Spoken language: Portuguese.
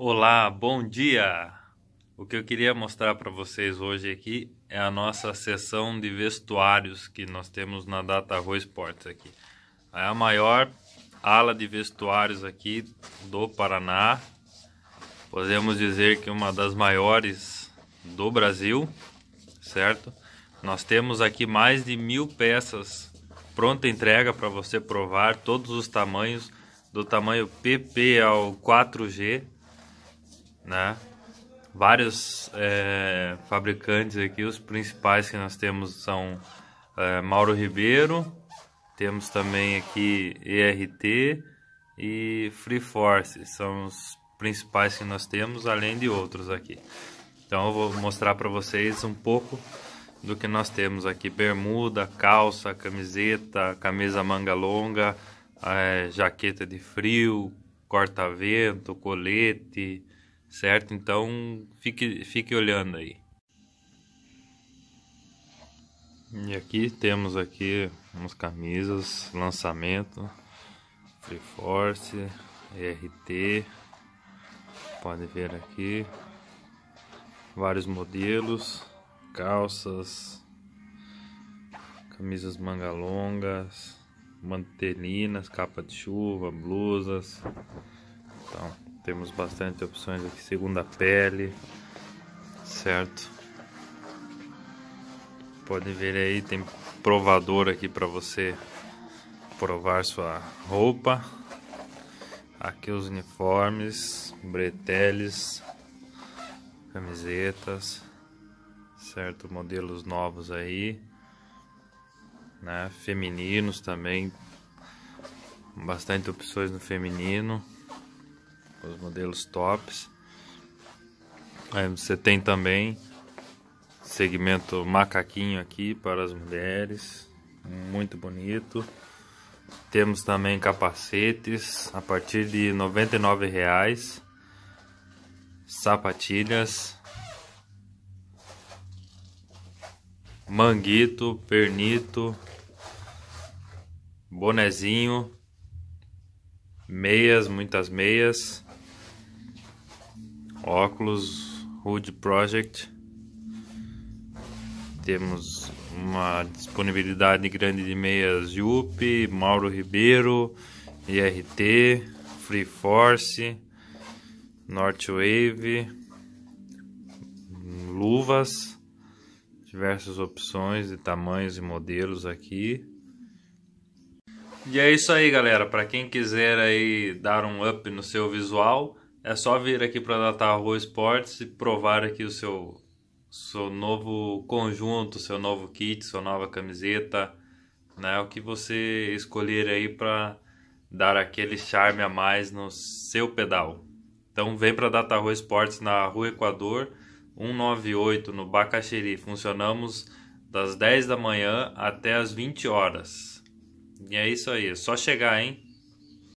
Olá, bom dia! O que eu queria mostrar para vocês hoje aqui é a nossa seção de vestuários que nós temos na Data Rua Sports aqui. É a maior ala de vestuários aqui do Paraná. Podemos dizer que é uma das maiores do Brasil, certo? Nós temos aqui mais de mil peças pronta entrega para você provar, todos os tamanhos, do tamanho PP ao 4G né? Vários é, fabricantes aqui, os principais que nós temos são é, Mauro Ribeiro, temos também aqui ERT e Free Force, são os principais que nós temos, além de outros aqui. Então eu vou mostrar para vocês um pouco do que nós temos aqui: bermuda, calça, camiseta, camisa manga longa, é, jaqueta de frio, corta-vento, colete certo? Então fique, fique olhando aí. E aqui temos aqui umas camisas, lançamento, Free Force, RT, podem ver aqui, vários modelos, calças, camisas manga longas, mantelinas, capa de chuva, blusas, então, temos bastante opções aqui, segunda pele, certo? Pode ver aí, tem provador aqui para você provar sua roupa. Aqui os uniformes, breteles, camisetas, certo? Modelos novos aí, né? Femininos também, bastante opções no feminino os modelos tops. Aí você tem também segmento macaquinho aqui para as mulheres, muito bonito. Temos também capacetes a partir de R$ reais Sapatilhas, manguito, pernito, bonezinho, meias, muitas meias, óculos Hood Project. Temos uma disponibilidade grande de meias Yupi, Mauro Ribeiro, IRT, Free Force, Northwave, luvas, diversas opções de tamanhos e modelos aqui. E é isso aí, galera. Para quem quiser aí dar um up no seu visual, é só vir aqui para Datarro Sports e provar aqui o seu seu novo conjunto, seu novo kit, sua nova camiseta, né? O que você escolher aí para dar aquele charme a mais no seu pedal. Então vem para Datarro Sports na Rua Equador, 198 no Bacacheri Funcionamos das 10 da manhã até as 20 horas. E é isso aí, é só chegar, hein?